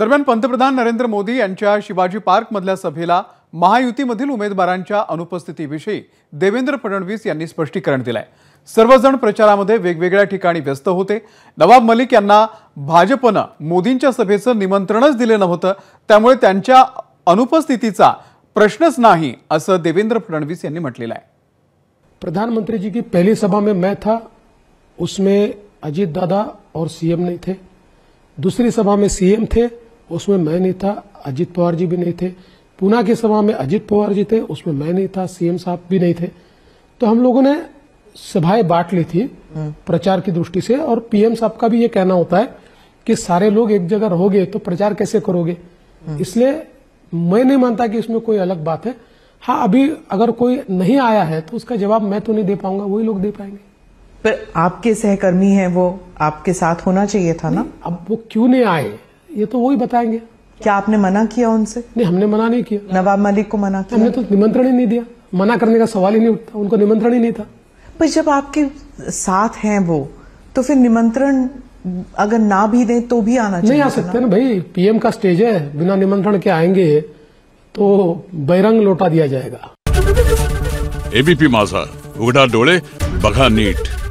दरम्यान पंतप्रधान नरेंद्र मोदी यांच्या शिवाजी पार्कमधल्या सभेला महायुतीमधील उमेदवारांच्या अनुपस्थितीविषयी देवेंद्र फडणवीस यांनी स्पष्टीकरण दिलंय सर्वजण प्रचारामध्ये वेगवेगळ्या ठिकाणी व्यस्त होते नवाब मलिक यांना भाजपनं मोदींच्या सभेचं निमंत्रणच दिलं नव्हतं त्यामुळे त्यांच्या अनुपस्थितीचा प्रश्नच नाही असं देवेंद्र फडणवीस यांनी म्हटलेलं आहे प्रधानमंत्री जी की पहिली सभा में मैं था उसमें अजीत दादा और सीएम नहीं थे दुसरी सभा में सीएम थे उसमें मैं नहीं था अजित पवार जी भी नहीं थे पूना की सभा में अजित पवार जी थे उसमें मैं नहीं था सीएम साहब भी नहीं थे तो हम लोगों ने सभाएं बांट ली थी हाँ। प्रचार की दृष्टि से और पीएम साहब का भी ये कहना होता है कि सारे लोग एक जगह रहोगे तो प्रचार कैसे करोगे हाँ। इसलिए मैं नहीं मानता कि इसमें कोई अलग बात है हाँ अभी अगर कोई नहीं आया है तो उसका जवाब मैं तो नहीं दे पाऊंगा वही लोग दे पाएंगे पर आपके सहकर्मी हैं वो आपके साथ होना चाहिए था ना अब वो क्यों नहीं आए ये तो वही बताएंगे क्या आपने मना किया उनसे नहीं हमने मना नहीं किया नवाब मलिक को मना किया हमने तो निमंत्रण ही नहीं दिया मना करने का सवाल ही नहीं उठता उनको निमंत्रण ही नहीं था पर जब आपके साथ हैं वो तो फिर निमंत्रण अगर ना भी दें तो भी आना चाहिए नहीं आ सकते ना भाई पीएम का स्टेज है बिना निमंत्रण के आएंगे तो बैरंग लौटा दिया जाएगा एबीपी माझा उगड़ा डोले बघा नीट